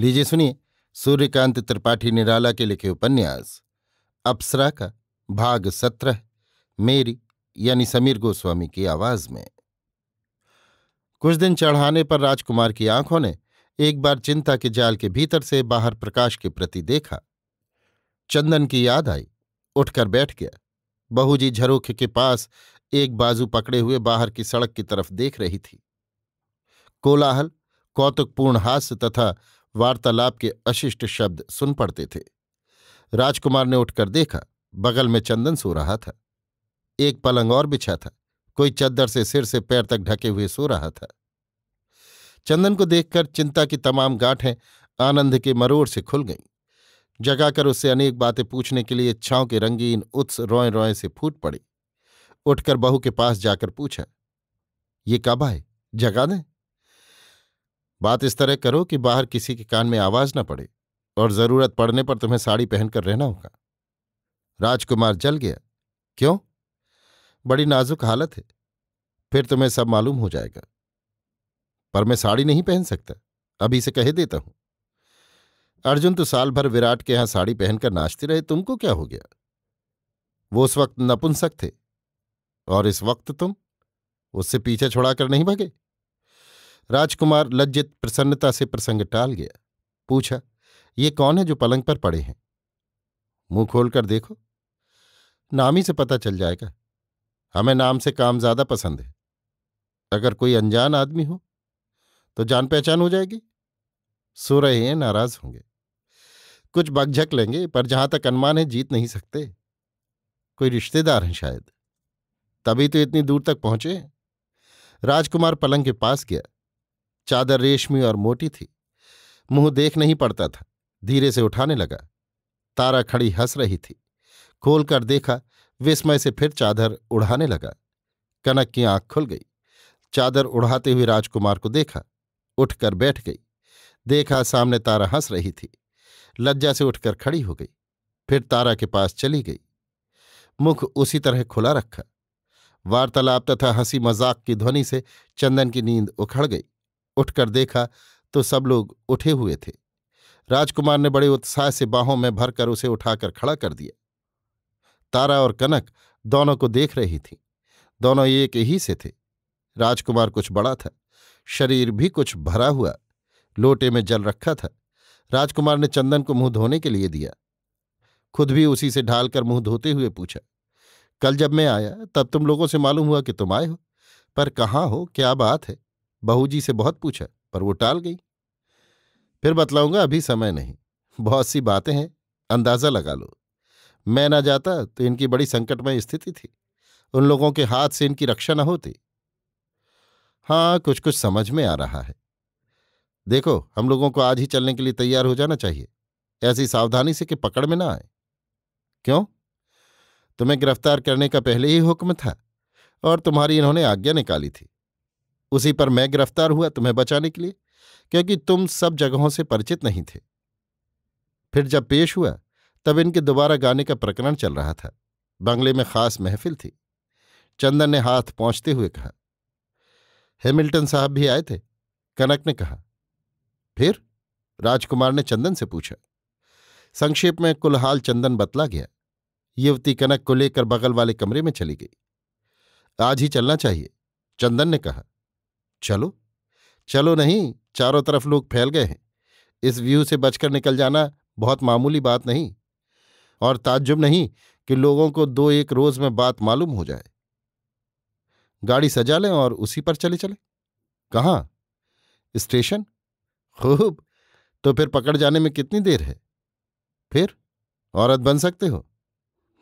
लीजिए सुनिए सूर्यकांत त्रिपाठी निराला के लिखे उपन्यास अप्सरा का भाग सत्रह मेरी यानी समीर गोस्वामी की आवाज में कुछ दिन चढ़ाने पर राजकुमार की आंखों ने एक बार चिंता के जाल के भीतर से बाहर प्रकाश के प्रति देखा चंदन की याद आई उठकर बैठ गया बहू जी झरोखे के पास एक बाजू पकड़े हुए बाहर की सड़क की तरफ देख रही थी कोलाहल कौतुकपूर्ण हास्य तथा वार्तालाप के अशिष्ट शब्द सुन पड़ते थे राजकुमार ने उठकर देखा बगल में चंदन सो रहा था एक पलंग और बिछा था कोई चद्दर से सिर से पैर तक ढके हुए सो रहा था चंदन को देखकर चिंता की तमाम गांठें आनंद के मरोड़ से खुल गईं जगाकर उससे अनेक बातें पूछने के लिए इच्छाओं के रंगीन उत्स रोए रोए से फूट पड़ी उठकर बहू के पास जाकर पूछा ये कब आए जगा दें बात इस तरह करो कि बाहर किसी के कान में आवाज न पड़े और जरूरत पड़ने पर तुम्हें साड़ी पहनकर रहना होगा राजकुमार जल गया क्यों बड़ी नाजुक हालत है फिर तुम्हें सब मालूम हो जाएगा पर मैं साड़ी नहीं पहन सकता अभी से कह देता हूं अर्जुन तो साल भर विराट के यहां साड़ी पहनकर नाचते रहे तुमको क्या हो गया वो उस वक्त नपुंसक थे और इस वक्त तुम उससे पीछे छुड़ाकर नहीं भागे राजकुमार लज्जित प्रसन्नता से प्रसंग टाल गया पूछा ये कौन है जो पलंग पर पड़े हैं मुंह खोलकर देखो नाम ही से पता चल जाएगा हमें नाम से काम ज्यादा पसंद है अगर कोई अनजान आदमी हो तो जान पहचान हो जाएगी सो रहे हैं नाराज होंगे कुछ बगझक लेंगे पर जहां तक अनुमान है जीत नहीं सकते कोई रिश्तेदार हैं शायद तभी तो इतनी दूर तक पहुंचे राजकुमार पलंग के पास गया चादर रेशमी और मोटी थी मुंह देख नहीं पड़ता था धीरे से उठाने लगा तारा खड़ी हंस रही थी खोलकर देखा विस्मय से फिर चादर उड़ाने लगा कनक की आंख खुल गई चादर उड़ाते हुए राजकुमार को देखा उठकर बैठ गई देखा सामने तारा हंस रही थी लज्जा से उठकर खड़ी हो गई फिर तारा के पास चली गई मुख उसी तरह खुला रखा वार्तालाप तथा हंसी मजाक की ध्वनि से चंदन की नींद उखड़ गई उठकर देखा तो सब लोग उठे हुए थे राजकुमार ने बड़े उत्साह से बाहों में भरकर उसे उठाकर खड़ा कर दिया तारा और कनक दोनों को देख रही थी दोनों एक ही से थे राजकुमार कुछ बड़ा था शरीर भी कुछ भरा हुआ लोटे में जल रखा था राजकुमार ने चंदन को मुंह धोने के लिए दिया खुद भी उसी से ढालकर मुंह धोते हुए पूछा कल जब मैं आया तब तुम लोगों से मालूम हुआ कि तुम आए हो पर कहाँ हो क्या बात है जी से बहुत पूछा पर वो टाल गई फिर बतलाऊंगा अभी समय नहीं बहुत सी बातें हैं अंदाजा लगा लो मैं ना जाता तो इनकी बड़ी संकटमय स्थिति थी उन लोगों के हाथ से इनकी रक्षा न होती हाँ कुछ कुछ समझ में आ रहा है देखो हम लोगों को आज ही चलने के लिए तैयार हो जाना चाहिए ऐसी सावधानी से कि पकड़ में ना आए क्यों तुम्हें गिरफ्तार करने का पहले ही हुक्म था और तुम्हारी इन्होंने आज्ञा निकाली थी उसी पर मैं गिरफ्तार हुआ तुम्हें बचाने के लिए क्योंकि तुम सब जगहों से परिचित नहीं थे फिर जब पेश हुआ तब इनके दोबारा गाने का प्रकरण चल रहा था बंगले में खास महफिल थी चंदन ने हाथ पहुंचते हुए कहा हेमिल्टन साहब भी आए थे कनक ने कहा फिर राजकुमार ने चंदन से पूछा संक्षेप में कुलहाल चंदन बतला गया युवती कनक को लेकर बगल वाले कमरे में चली गई आज ही चलना चाहिए चंदन ने कहा चलो चलो नहीं चारों तरफ लोग फैल गए हैं इस व्यू से बचकर निकल जाना बहुत मामूली बात नहीं और ताज्जुब नहीं कि लोगों को दो एक रोज में बात मालूम हो जाए गाड़ी सजा लें और उसी पर चले चले कहाँ स्टेशन खूब तो फिर पकड़ जाने में कितनी देर है फिर औरत बन सकते हो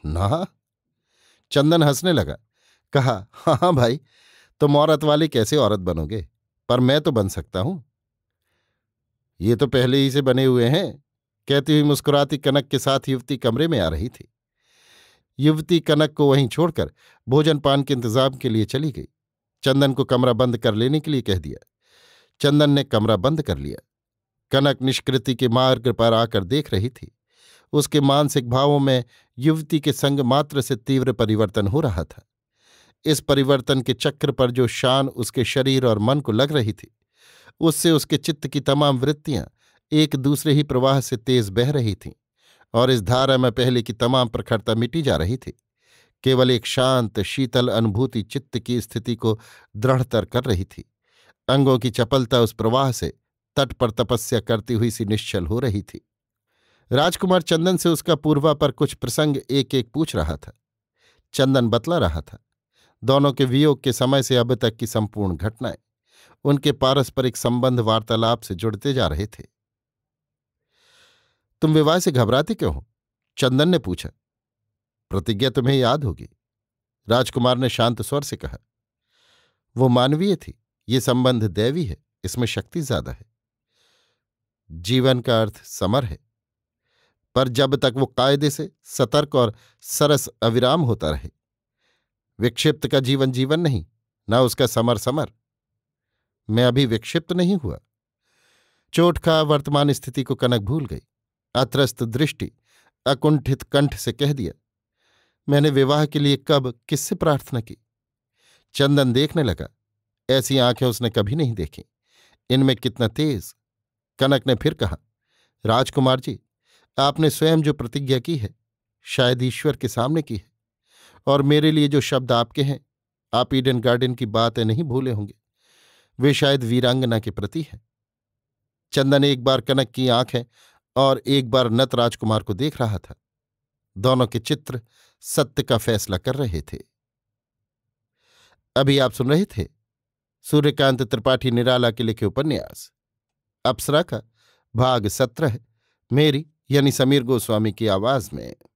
ना चंदन हंसने लगा कहा हाँ हाँ भाई तुम तो औरत वाले कैसे औरत बनोगे पर मैं तो बन सकता हूं ये तो पहले ही से बने हुए हैं कहती हुई मुस्कुराती कनक के साथ युवती कमरे में आ रही थी युवती कनक को वहीं छोड़कर भोजन पान के इंतजाम के लिए चली गई चंदन को कमरा बंद कर लेने के लिए कह दिया चंदन ने कमरा बंद कर लिया कनक निष्कृति के मार्ग पर आकर देख रही थी उसके मानसिक भावों में युवती के संग मात्र से तीव्र परिवर्तन हो रहा था इस परिवर्तन के चक्र पर जो शान उसके शरीर और मन को लग रही थी उससे उसके चित्त की तमाम वृत्तियां एक दूसरे ही प्रवाह से तेज बह रही थीं और इस धारा में पहले की तमाम प्रखरता मिटी जा रही थी केवल एक शांत शीतल अनुभूति चित्त की स्थिति को दृढ़तर कर रही थी अंगों की चपलता उस प्रवाह से तट पर तपस्या करती हुई सी निश्चल हो रही थी राजकुमार चंदन से उसका पूर्वा पर कुछ प्रसंग एक एक पूछ रहा था चंदन बतला रहा था दोनों के वियोग के समय से अब तक की संपूर्ण घटनाएं उनके पारस्परिक संबंध वार्तालाप से जुड़ते जा रहे थे तुम विवाह से घबराते क्यों हो चंदन ने पूछा प्रतिज्ञा तुम्हें याद होगी राजकुमार ने शांत स्वर से कहा वो मानवीय थी ये संबंध दैवी है इसमें शक्ति ज्यादा है जीवन का अर्थ समर है पर जब तक वो कायदे से सतर्क और सरस अविराम होता रहे विक्षिप्त का जीवन जीवन नहीं न उसका समर समर मैं अभी विक्षिप्त नहीं हुआ चोट का वर्तमान स्थिति को कनक भूल गई अत्रस्त दृष्टि अकुंठित कंठ से कह दिया मैंने विवाह के लिए कब किससे प्रार्थना की चंदन देखने लगा ऐसी आंखें उसने कभी नहीं देखी इनमें कितना तेज कनक ने फिर कहा राजकुमार जी आपने स्वयं जो प्रतिज्ञा की है शायद ईश्वर के सामने की है और मेरे लिए जो शब्द आपके हैं आप ईडन गार्डन की बातें नहीं भूले होंगे वे शायद वीरांगना के प्रति है चंदन एक बार कनक की आंखें और एक बार नत राजकुमार को देख रहा था दोनों के चित्र सत्य का फैसला कर रहे थे अभी आप सुन रहे थे सूर्यकांत त्रिपाठी निराला के लिखे उपन्यास अप्सरा का भाग सत्रह मेरी यानी समीर गोस्वामी की आवाज में